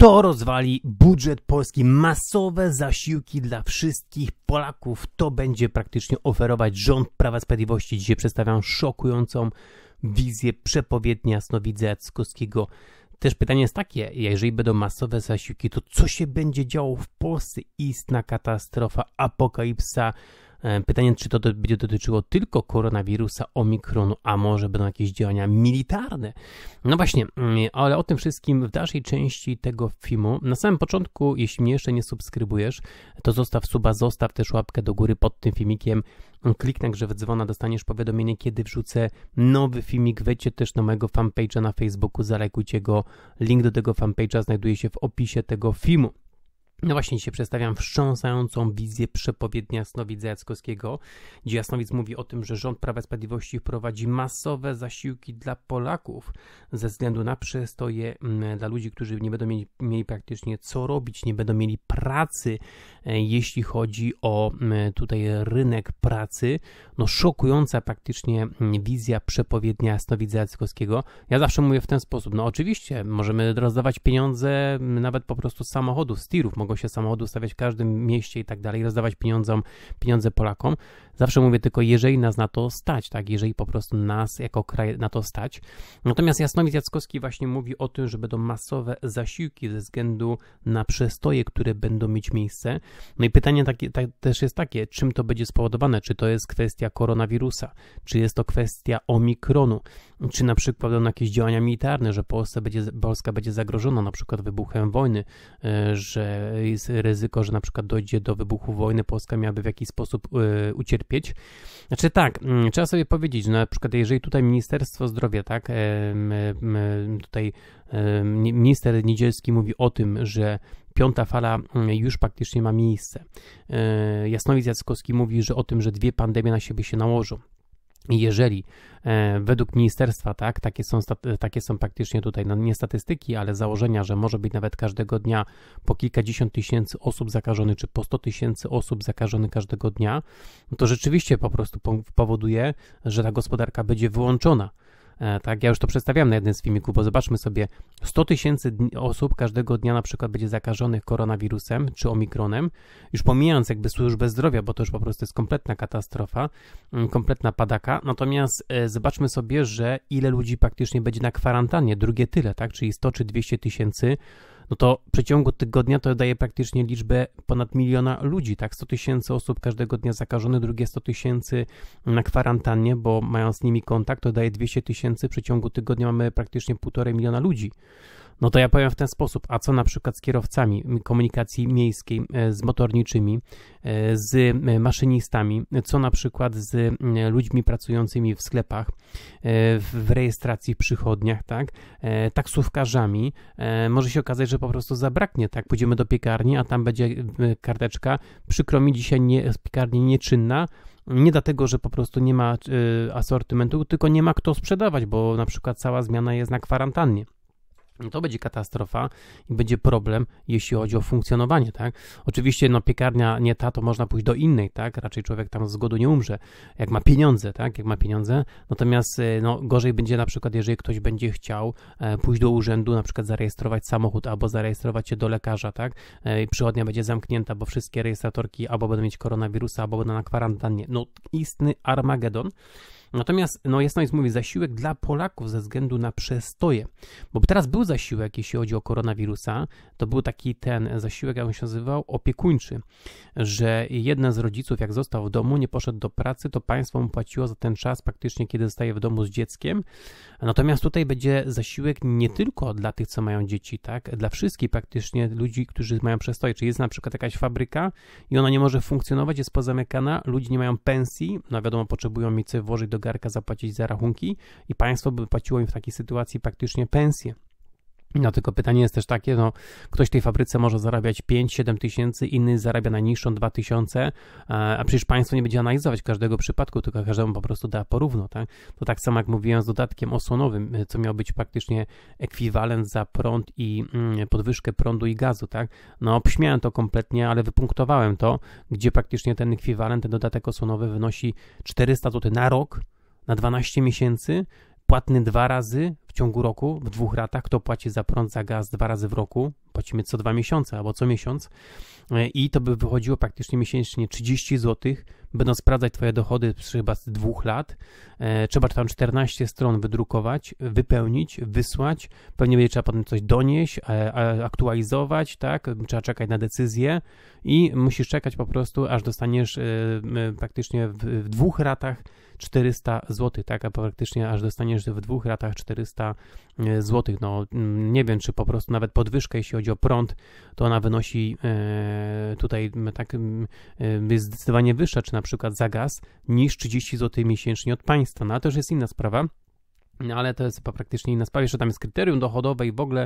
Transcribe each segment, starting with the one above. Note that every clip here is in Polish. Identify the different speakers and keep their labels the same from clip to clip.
Speaker 1: To rozwali budżet Polski. Masowe zasiłki dla wszystkich Polaków. To będzie praktycznie oferować rząd Prawa Sprawiedliwości. Dzisiaj przedstawiam szokującą wizję przepowiedni Jasnowidza Jackowskiego. Też pytanie jest takie, jeżeli będą masowe zasiłki, to co się będzie działo w Polsce? Istna katastrofa, apokalipsa, E, pytanie, czy to będzie dotyczyło tylko koronawirusa, omikronu, a może będą jakieś działania militarne. No właśnie, mm, ale o tym wszystkim w dalszej części tego filmu. Na samym początku, jeśli mnie jeszcze nie subskrybujesz, to zostaw suba, zostaw też łapkę do góry pod tym filmikiem. Kliknij grzew dzwona, dostaniesz powiadomienie, kiedy wrzucę nowy filmik. Wejdźcie też na mojego fanpage'a na Facebooku, zalajkujcie go. Link do tego fanpage'a znajduje się w opisie tego filmu. No właśnie dzisiaj przedstawiam wstrząsającą wizję przepowiednia Snowidza Jackowskiego, gdzie Jasnowidz mówi o tym, że rząd Prawa i Sprawiedliwości wprowadzi masowe zasiłki dla Polaków ze względu na przestoje mm, dla ludzi, którzy nie będą mieli, mieli praktycznie co robić, nie będą mieli pracy, e, jeśli chodzi o mm, tutaj rynek pracy. No szokująca praktycznie mm, wizja przepowiednia Snowidza Jackowskiego. Ja zawsze mówię w ten sposób, no oczywiście możemy rozdawać pieniądze nawet po prostu z samochodów, z tirów, kogoś się samochodu, w każdym mieście i tak dalej, rozdawać pieniądzom, pieniądze Polakom, Zawsze mówię tylko, jeżeli nas na to stać, tak? Jeżeli po prostu nas jako kraj na to stać. Natomiast Jasnowidz Jackowski właśnie mówi o tym, że będą masowe zasiłki ze względu na przestoje, które będą mieć miejsce. No i pytanie takie, tak, też jest takie, czym to będzie spowodowane? Czy to jest kwestia koronawirusa? Czy jest to kwestia omikronu? Czy na przykład będą jakieś działania militarne, że Polska będzie, Polska będzie zagrożona na przykład wybuchem wojny, e, że jest ryzyko, że na przykład dojdzie do wybuchu wojny, Polska miałaby w jakiś sposób e, ucierpieć cierpieć. Znaczy tak, mm, trzeba sobie powiedzieć, że na przykład jeżeli tutaj Ministerstwo Zdrowia, tak, tutaj minister Niedzielski mówi o tym, że piąta fala mm, już praktycznie ma miejsce. E, Jasnowic Jackowski mówi, że o tym, że dwie pandemie na siebie się nałożą jeżeli e, według ministerstwa, tak, takie są, takie są praktycznie tutaj, no nie statystyki, ale założenia, że może być nawet każdego dnia po kilkadziesiąt tysięcy osób zakażonych, czy po sto tysięcy osób zakażonych każdego dnia, no to rzeczywiście po prostu powoduje, że ta gospodarka będzie wyłączona E, tak, ja już to przedstawiam na jednym z filmików, bo zobaczmy sobie, 100 tysięcy osób każdego dnia na przykład będzie zakażonych koronawirusem czy omikronem, już pomijając jakby służbę zdrowia, bo to już po prostu jest kompletna katastrofa, mm, kompletna padaka. Natomiast e, zobaczmy sobie, że ile ludzi praktycznie będzie na kwarantannie, drugie tyle, tak, czyli 100 czy 200 tysięcy no to w przeciągu tygodnia to daje praktycznie liczbę ponad miliona ludzi, tak? 100 tysięcy osób każdego dnia zakażonych, drugie 100 tysięcy na kwarantannie, bo mają z nimi kontakt, to daje 200 tysięcy, w przeciągu tygodnia mamy praktycznie półtorej miliona ludzi. No to ja powiem w ten sposób, a co na przykład z kierowcami komunikacji miejskiej, e, z motorniczymi, e, z e, maszynistami, co na przykład z ludźmi pracującymi w sklepach, w rejestracji, w przychodniach, tak, taksówkarzami, może się okazać, że po prostu zabraknie, tak, pójdziemy do piekarni, a tam będzie karteczka, przykro mi, dzisiaj nie, piekarni nieczynna, nie dlatego, że po prostu nie ma asortymentu, tylko nie ma kto sprzedawać, bo na przykład cała zmiana jest na kwarantannie to będzie katastrofa i będzie problem, jeśli chodzi o funkcjonowanie, tak? Oczywiście, no piekarnia nie ta, to można pójść do innej, tak? Raczej człowiek tam z zgodu nie umrze, jak ma pieniądze, tak? Jak ma pieniądze. Natomiast, e, no, gorzej będzie na przykład, jeżeli ktoś będzie chciał e, pójść do urzędu, na przykład zarejestrować samochód albo zarejestrować się do lekarza, tak? E, I przychodnia będzie zamknięta, bo wszystkie rejestratorki albo będą mieć koronawirusa, albo będą na kwarantannie. No, istny Armagedon. Natomiast no, jest, no, jest mówię, zasiłek dla Polaków ze względu na przestoje. Bo teraz był zasiłek, jeśli chodzi o koronawirusa, to był taki ten zasiłek, jak on się nazywał, opiekuńczy, że jeden z rodziców, jak został w domu, nie poszedł do pracy, to państwo mu płaciło za ten czas praktycznie, kiedy zostaje w domu z dzieckiem. Natomiast tutaj będzie zasiłek nie tylko dla tych, co mają dzieci, tak? Dla wszystkich praktycznie ludzi, którzy mają przestoje. Czyli jest na przykład jakaś fabryka i ona nie może funkcjonować, jest pozamykana, ludzie nie mają pensji, no wiadomo, potrzebują mi włożyć do garka zapłacić za rachunki i państwo by płaciło im w takiej sytuacji praktycznie pensję. No tylko pytanie jest też takie, no ktoś w tej fabryce może zarabiać 5-7 tysięcy, inny zarabia najniższą 2 tysiące, a przecież państwo nie będzie analizować każdego przypadku, tylko każdemu po prostu da porówno, tak? To tak samo jak mówiłem z dodatkiem osłonowym, co miał być praktycznie ekwiwalent za prąd i mm, podwyżkę prądu i gazu, tak? No obśmiałem to kompletnie, ale wypunktowałem to, gdzie praktycznie ten ekwiwalent, ten dodatek osłonowy wynosi 400 zł na rok, na 12 miesięcy, płatny dwa razy w ciągu roku, w dwóch ratach, kto płaci za prąd, za gaz dwa razy w roku, płacimy co dwa miesiące albo co miesiąc e, i to by wychodziło praktycznie miesięcznie 30 zł, będą sprawdzać Twoje dochody przez chyba z dwóch lat, e, trzeba tam 14 stron wydrukować, wypełnić, wysłać, pewnie będzie trzeba potem coś donieść, aktualizować, tak, trzeba czekać na decyzję i musisz czekać po prostu, aż dostaniesz e, praktycznie w, w dwóch ratach 400 zł, tak, a praktycznie aż dostaniesz w dwóch ratach 400 E, złotych. No, mm, nie wiem, czy po prostu nawet podwyżkę, jeśli chodzi o prąd, to ona wynosi e, tutaj tak mm, e, jest zdecydowanie wyższa, czy na przykład za gaz, niż 30 zł miesięcznie od państwa. No, też jest inna sprawa. No, ale to jest chyba praktycznie inna sprawa, jeszcze tam jest kryterium dochodowe i w ogóle,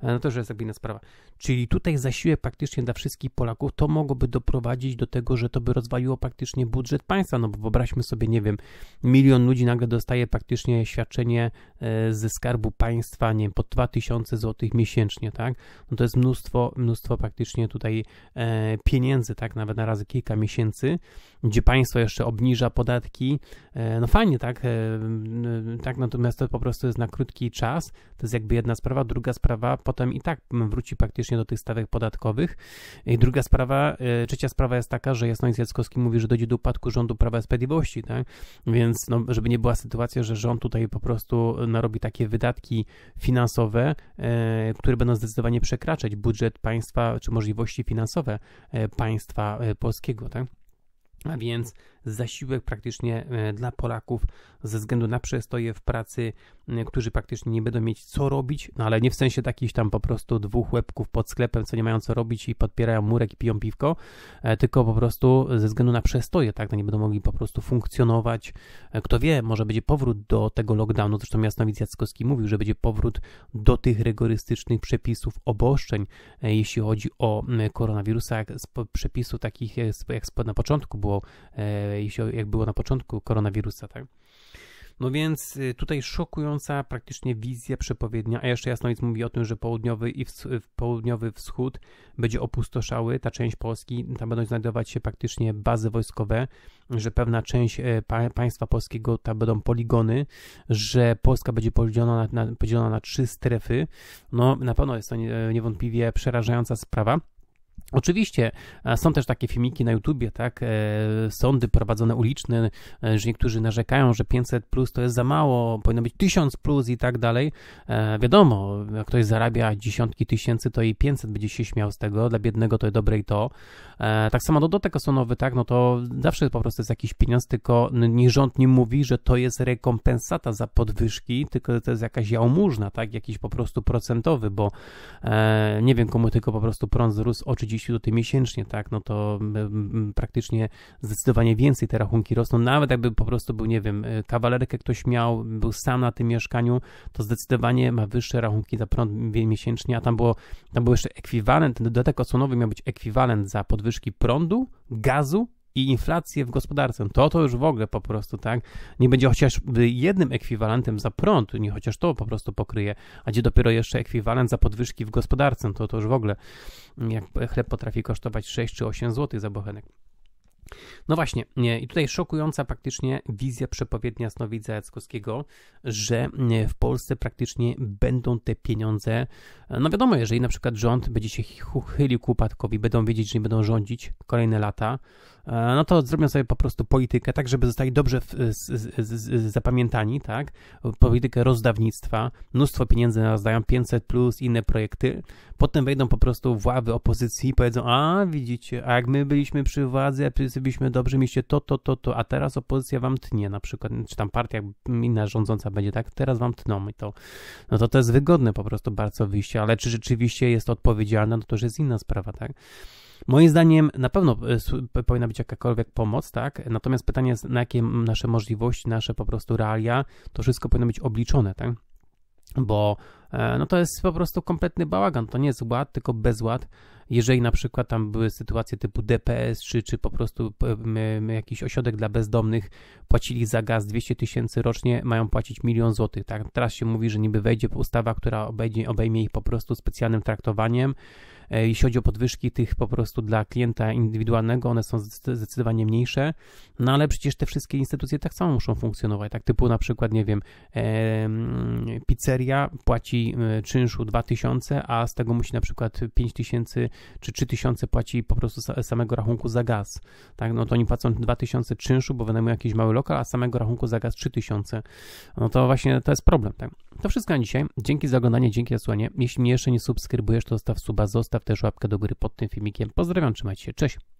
Speaker 1: e, no to już jest jakby inna sprawa. Czyli tutaj zasiłek praktycznie dla wszystkich Polaków, to mogłoby doprowadzić do tego, że to by rozwaliło praktycznie budżet państwa, no bo wyobraźmy sobie, nie wiem, milion ludzi nagle dostaje praktycznie świadczenie e, ze skarbu państwa, nie wiem, po 2000 zł miesięcznie, tak? No to jest mnóstwo, mnóstwo praktycznie tutaj e, pieniędzy, tak? Nawet na razy kilka miesięcy, gdzie państwo jeszcze obniża podatki, no fajnie, tak? tak, natomiast często po prostu jest na krótki czas. To jest jakby jedna sprawa. Druga sprawa potem i tak wróci praktycznie do tych stawek podatkowych. I druga sprawa, y, trzecia sprawa jest taka, że Jasnowic Jackowski mówi, że dojdzie do upadku rządu Prawa i Sprawiedliwości, tak? Więc no, żeby nie była sytuacja, że rząd tutaj po prostu y, narobi takie wydatki finansowe, y, które będą zdecydowanie przekraczać budżet państwa czy możliwości finansowe państwa polskiego, tak? a więc zasiłek praktycznie e, dla Polaków ze względu na przestoje w pracy, którzy praktycznie nie będą mieć co robić, no ale nie w sensie takich tam po prostu dwóch łebków pod sklepem, co nie mają co robić i podpierają murek i piją piwko, e, tylko po prostu ze względu na przestoje, tak, no nie będą mogli po prostu funkcjonować. E, kto wie, może będzie powrót do tego lockdownu, zresztą Jasnowic Jackowski mówił, że będzie powrót do tych rygorystycznych przepisów oboszczeń, jeśli chodzi o koronawirusa, przepisów takich jak na początku było było, e, jak było na początku koronawirusa, tak? No więc y, tutaj szokująca praktycznie wizja przepowiednia, a jeszcze jasno mówi o tym, że południowy i południowy wschód będzie opustoszały, ta część Polski, tam będą znajdować się praktycznie bazy wojskowe, że pewna część e, pa, państwa polskiego, tam będą poligony, że Polska będzie podzielona na, na, podzielona na trzy strefy. No na pewno jest to niewątpliwie przerażająca sprawa. Oczywiście e, są też takie filmiki na YouTubie, tak? E, sądy prowadzone uliczne, e, że niektórzy narzekają, że 500 plus to jest za mało, powinno być 1000 plus i tak dalej. Wiadomo, jak ktoś zarabia dziesiątki tysięcy, to i 500 będzie się śmiał z tego, dla biednego to jest dobre i to. Tak samo dodatek osłonowy, tak? No to zawsze po prostu jest jakiś pieniądz, tylko nie rząd nie mówi, że to jest rekompensata za podwyżki, tylko to jest jakaś jałmużna, tak? Jakiś po prostu procentowy, bo nie wiem komu tylko po prostu prąd wzrósł o 30 30 zł miesięcznie, tak, no to mm, mm, praktycznie zdecydowanie więcej te rachunki rosną. Nawet jakby po prostu był, nie wiem, y, kawalerkę ktoś miał, był sam na tym mieszkaniu, to zdecydowanie ma wyższe rachunki za prąd miesięcznie, a tam było, tam był jeszcze ekwiwalent, ten dodatek osłonowy miał być ekwiwalent za podwyżki prądu, gazu i inflację w gospodarce. No to to już w ogóle po prostu, tak? Nie będzie chociażby jednym ekwiwalentem za prąd, nie chociaż to po prostu pokryje, a gdzie dopiero jeszcze ekwiwalent za podwyżki w gospodarce, no to to już w ogóle mm, jak chleb potrafi kosztować 6 czy 8 zł za bochenek. No właśnie, i tutaj szokująca praktycznie wizja przepowiednia Snowidza Jackowskiego, że w Polsce praktycznie będą te pieniądze. E, no wiadomo, jeżeli na przykład rząd będzie się chylił ku upadkowi, będą wiedzieć, że nie będą rządzić kolejne lata, E, no to zrobią sobie po prostu politykę, tak żeby zostali dobrze w, z, z, z, zapamiętani, tak? Politykę rozdawnictwa, mnóstwo pieniędzy rozdają, 500 plus, inne projekty. Potem wejdą po prostu w ławy opozycji i powiedzą, a widzicie, a jak my byliśmy przy władzy, a byliśmy dobrze, mieście to, to, to, to, a teraz opozycja wam tnie na przykład, czy tam partia inna rządząca będzie, tak? Teraz wam tną i to, no to to jest wygodne po prostu bardzo wyjście, ale czy rzeczywiście jest odpowiedzialne, no to już jest inna sprawa, tak? Moim zdaniem na pewno e, powinna być jakakolwiek pomoc, tak? Natomiast pytanie jest, na jakie nasze możliwości, nasze po prostu realia, to wszystko powinno być obliczone, tak? Bo e, no to jest po prostu kompletny bałagan, to nie jest ład, tylko bezład jeżeli na przykład tam były sytuacje typu DPS, czy, czy po prostu e, jakiś ośrodek dla bezdomnych, płacili za gaz 200 tysięcy rocznie, mają płacić milion złotych, tak? Teraz się mówi, że niby wejdzie ustawa, która obejmie, obejmie ich po prostu specjalnym traktowaniem, e, jeśli chodzi o podwyżki tych po prostu dla klienta indywidualnego, one są zdecydowanie mniejsze, no ale przecież te wszystkie instytucje tak samo muszą funkcjonować, tak typu na przykład, nie wiem, e, pizzeria płaci e, czynszu 2000, a z tego musi na przykład 5000 czy 3000 płaci po prostu samego rachunku za gaz, tak, no to oni płacą 2000 czynszu, bo wynajmują jakiś mały lokal, a samego rachunku za gaz 3000, no to właśnie to jest problem, tak. To wszystko na dzisiaj, dzięki za oglądanie, dzięki za słuchanie, jeśli mnie jeszcze nie subskrybujesz, to zostaw suba, zostaw też łapkę do góry pod tym filmikiem, pozdrawiam, trzymajcie się, cześć!